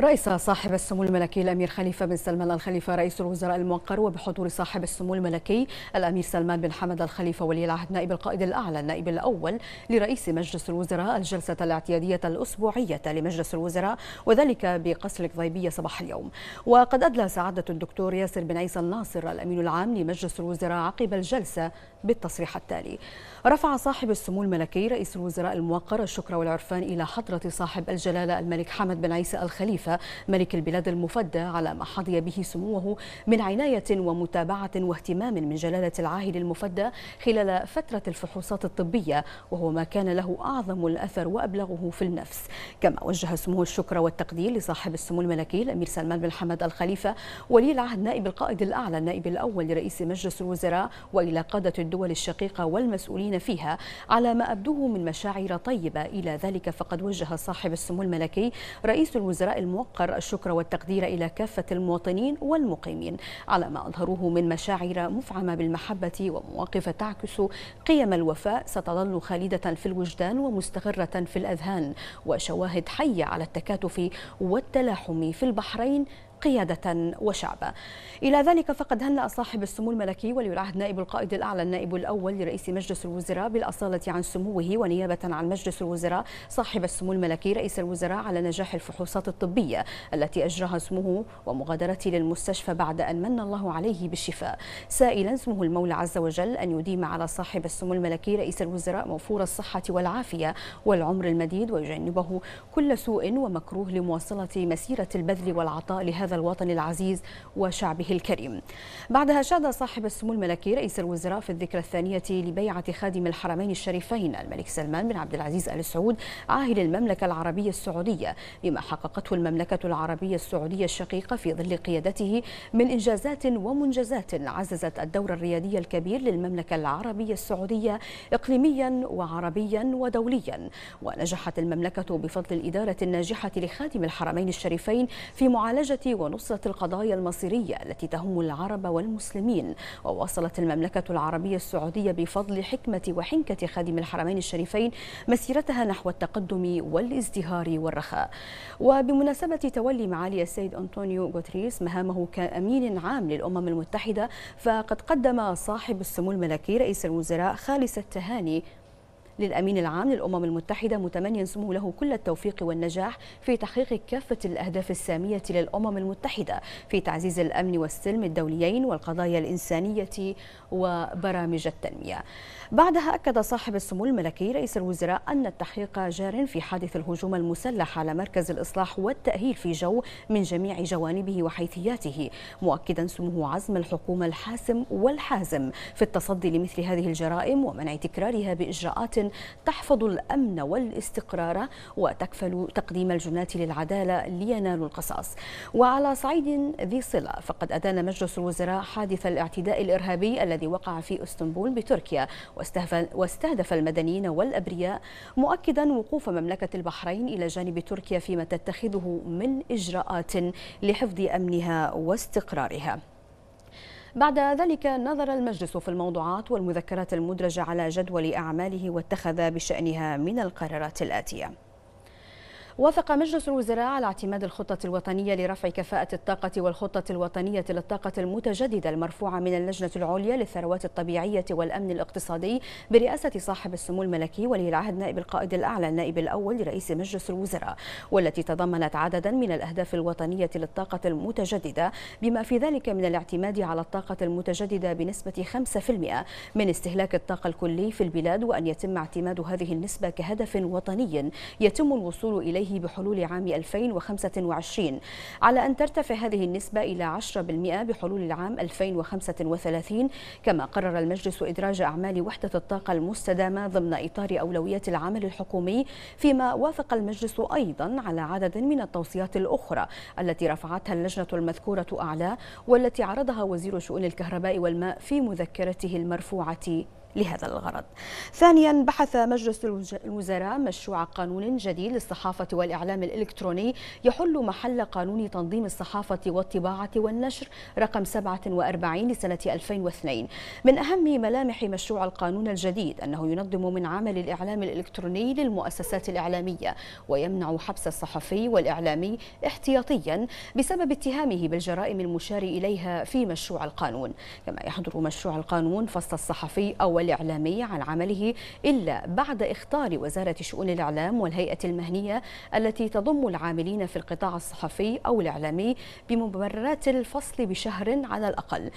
رئيس صاحب السمو الملكي الامير خليفه بن سلمان الخليفه رئيس الوزراء الموقر وبحضور صاحب السمو الملكي الامير سلمان بن حمد الخليفه ولي العهد نائب القائد الاعلى النائب الاول لرئيس مجلس الوزراء الجلسه الاعتياديه الاسبوعيه لمجلس الوزراء وذلك بقصر الضيبيه صباح اليوم وقد ادلى سعاده الدكتور ياسر بن عيسى الناصر الامين العام لمجلس الوزراء عقب الجلسه بالتصريح التالي رفع صاحب السمو الملكي رئيس الوزراء الموقر الشكر والعرفان الى حضره صاحب الجلاله الملك حمد بن عيسى الخليفه خليفة ملك البلاد المفدى على ما حظي به سموه من عناية ومتابعة واهتمام من جلالة العاهل المفدى خلال فترة الفحوصات الطبية وهو ما كان له أعظم الأثر وأبلغه في النفس كما وجه سموه الشكر والتقدير لصاحب السمو الملكي الأمير سلمان بن حمد الخليفة ولي العهد نائب القائد الأعلى النائب الأول لرئيس مجلس الوزراء وإلى قادة الدول الشقيقة والمسؤولين فيها على ما أبدوه من مشاعر طيبة إلى ذلك فقد وجه صاحب السمو الملكي رئيس الوزراء الموقر الشكر والتقدير إلى كافة المواطنين والمقيمين على ما أظهروه من مشاعر مفعمة بالمحبة ومواقف تعكس قيم الوفاء ستظل خالدة في الوجدان ومستغرة في الأذهان وشواهد حية على التكاتف والتلاحم في البحرين قيادة وشعبا إلى ذلك فقد هنأ صاحب السمو الملكي ولي العهد نائب القائد الأعلى النائب الأول لرئيس مجلس الوزراء بالأصالة عن سموه ونيابة عن مجلس الوزراء صاحب السمو الملكي رئيس الوزراء على نجاح الفحوصات الطبية التي أجراها سموه ومغادرته للمستشفى بعد أن من الله عليه بالشفاء سائلا سموه المولى عز وجل أن يديم على صاحب السمو الملكي رئيس الوزراء موفور الصحة والعافية والعمر المديد ويجنبه كل سوء ومكروه لمواصلة مسيرة البذل والعطاء لهذا هذا الوطن العزيز وشعبه الكريم بعدها شاد صاحب السمو الملكي رئيس الوزراء في الذكرى الثانية لبيعة خادم الحرمين الشريفين الملك سلمان بن عبد العزيز آل سعود عاهل المملكة العربية السعودية بما حققته المملكة العربية السعودية الشقيقة في ظل قيادته من إنجازات ومنجزات عززت الدور الريادي الكبير للمملكة العربية السعودية إقليميا وعربيا ودوليا ونجحت المملكة بفضل الإدارة الناجحة لخادم الحرمين الشريفين في معالجة ونصرة القضايا المصيرية التي تهم العرب والمسلمين وواصلت المملكة العربية السعودية بفضل حكمة وحنكة خادم الحرمين الشريفين مسيرتها نحو التقدم والازدهار والرخاء وبمناسبة تولي معالي السيد أنطونيو غوتريس مهامه كأمين عام للأمم المتحدة فقد قدم صاحب السمو الملكي رئيس الوزراء خالص التهاني للأمين العام للأمم المتحدة متمنيا سمو له كل التوفيق والنجاح في تحقيق كافة الأهداف السامية للأمم المتحدة في تعزيز الأمن والسلم الدوليين والقضايا الإنسانية وبرامج التنمية بعدها أكد صاحب السمو الملكي رئيس الوزراء أن التحقيق جار في حادث الهجوم المسلح على مركز الإصلاح والتأهيل في جو من جميع جوانبه وحيثياته مؤكدا سموه عزم الحكومة الحاسم والحازم في التصدي لمثل هذه الجرائم ومنع تكرارها بإجراءات تحفظ الأمن والاستقرار وتكفل تقديم الجناة للعدالة لينالوا القصاص وعلى صعيد ذي صلة فقد أدان مجلس الوزراء حادث الاعتداء الإرهابي الذي وقع في اسطنبول بتركيا واستهدف المدنيين والأبرياء مؤكدا وقوف مملكة البحرين إلى جانب تركيا فيما تتخذه من إجراءات لحفظ أمنها واستقرارها بعد ذلك نظر المجلس في الموضوعات والمذكرات المدرجة على جدول أعماله واتخذ بشأنها من القرارات الآتية وافق مجلس الوزراء على اعتماد الخطة الوطنية لرفع كفاءة الطاقة والخطة الوطنية للطاقة المتجددة المرفوعة من اللجنة العليا للثروات الطبيعية والأمن الاقتصادي برئاسة صاحب السمو الملكي ولي العهد نائب القائد الأعلى النائب الأول لرئيس مجلس الوزراء والتي تضمنت عددا من الأهداف الوطنية للطاقة المتجددة بما في ذلك من الاعتماد على الطاقة المتجددة بنسبة 5% من استهلاك الطاقة الكلي في البلاد وأن يتم اعتماد هذه النسبة كهدف وطني يتم الوصول إليه عليه بحلول عام 2025 على أن ترتفع هذه النسبة إلى 10% بحلول العام 2035 كما قرر المجلس إدراج أعمال وحدة الطاقة المستدامة ضمن إطار أولويات العمل الحكومي فيما وافق المجلس أيضا على عدد من التوصيات الأخرى التي رفعتها اللجنة المذكورة أعلى والتي عرضها وزير شؤون الكهرباء والماء في مذكرته المرفوعة لهذا الغرض ثانيا بحث مجلس الوزراء مشروع قانون جديد للصحافة والإعلام الإلكتروني يحل محل قانون تنظيم الصحافة والطباعة والنشر رقم 47 لسنة 2002 من أهم ملامح مشروع القانون الجديد أنه ينظم من عمل الإعلام الإلكتروني للمؤسسات الإعلامية ويمنع حبس الصحفي والإعلامي احتياطيا بسبب اتهامه بالجرائم المشار إليها في مشروع القانون كما يحضر مشروع القانون فصل الصحفي او والإعلامي عن عمله إلا بعد إختار وزارة شؤون الإعلام والهيئة المهنية التي تضم العاملين في القطاع الصحفي أو الإعلامي بمبررات الفصل بشهر على الأقل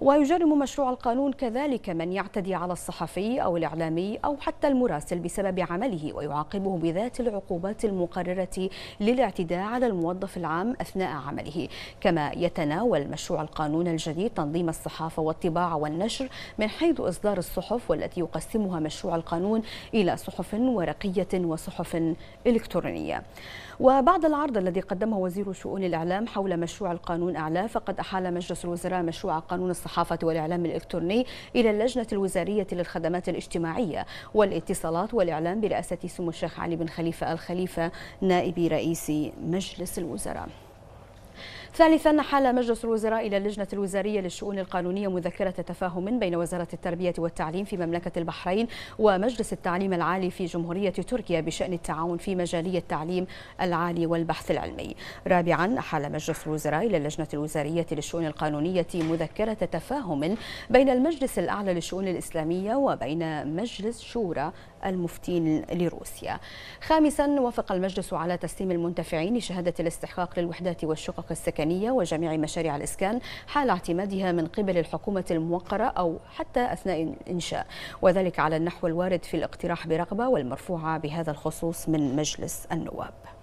ويجرم مشروع القانون كذلك من يعتدي على الصحفي أو الإعلامي أو حتى المراسل بسبب عمله ويعاقبه بذات العقوبات المقررة للاعتداء على الموظف العام أثناء عمله كما يتناول مشروع القانون الجديد تنظيم الصحافة والطباعة والنشر من حيث إصدار الصحف الصحف والتي يقسمها مشروع القانون إلى صحف ورقية وصحف إلكترونية وبعد العرض الذي قدمه وزير شؤون الإعلام حول مشروع القانون أعلى فقد أحال مجلس الوزراء مشروع قانون الصحافة والإعلام الإلكتروني إلى اللجنة الوزارية للخدمات الاجتماعية والاتصالات والإعلام برئاسة سمو الشيخ علي بن خليفة الخليفة نائب رئيس مجلس الوزراء ثالثا حال مجلس الوزراء إلى اللجنة الوزارية للشؤون القانونية مذكرة تفاهم بين وزارة التربية والتعليم في مملكة البحرين ومجلس التعليم العالي في جمهورية تركيا بشأن التعاون في مجالي التعليم العالي والبحث العلمي رابعا حال مجلس الوزراء إلى اللجنة الوزارية للشؤون القانونية مذكرة تفاهم بين المجلس الأعلى للشؤون الإسلامية وبين مجلس شورى المفتين لروسيا خامسا وافق المجلس على تسليم المنتفعين لشهادة الاستحقاق للوحدات والشقق السكنية وجميع مشاريع الإسكان حال اعتمادها من قبل الحكومة الموقرة أو حتى أثناء الإنشاء وذلك على النحو الوارد في الاقتراح برغبة والمرفوعة بهذا الخصوص من مجلس النواب